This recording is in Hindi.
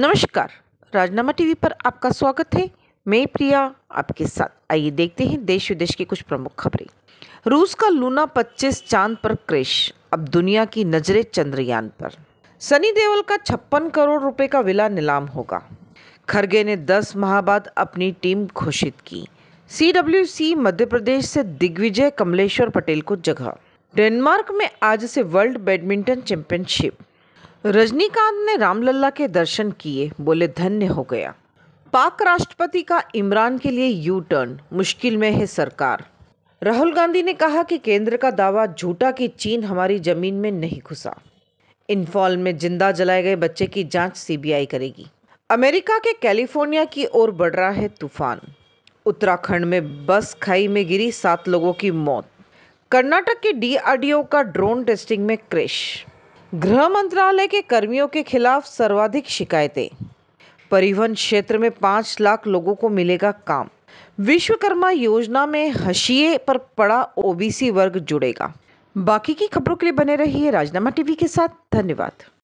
नमस्कार राजनामा टीवी पर आपका स्वागत है मैं प्रिया आपके साथ आइए देखते हैं देश विदेश की कुछ प्रमुख खबरें रूस का लूना 25 चांद पर क्रेश अब दुनिया की नजरें चंद्रयान पर सनी देओल का छप्पन करोड़ रुपए का विला नीलाम होगा खरगे ने 10 माह बाद अपनी टीम घोषित की सी मध्य प्रदेश से दिग्विजय कमलेश्वर पटेल को जगह डेनमार्क में आज से वर्ल्ड बैडमिंटन चैंपियनशिप रजनीकांत ने रामलला के दर्शन किए बोले धन्य हो गया पाक राष्ट्रपति का इमरान के लिए यू टर्न मुश्किल में है सरकार राहुल गांधी ने कहा कि केंद्र का दावा झूठा कि चीन हमारी जमीन में नहीं घुसा इन्फॉल में जिंदा जलाए गए बच्चे की जांच सीबीआई करेगी अमेरिका के कैलिफोर्निया की ओर बढ़ रहा है तूफान उत्तराखंड में बस खाई में गिरी सात लोगों की मौत कर्नाटक के डीआरडीओ का ड्रोन टेस्टिंग में क्रैश गृह मंत्रालय के कर्मियों के खिलाफ सर्वाधिक शिकायतें परिवहन क्षेत्र में पांच लाख लोगों को मिलेगा काम विश्वकर्मा योजना में हशिए पर पड़ा ओबीसी वर्ग जुड़ेगा बाकी की खबरों के लिए बने रहिए राजनामा टीवी के साथ धन्यवाद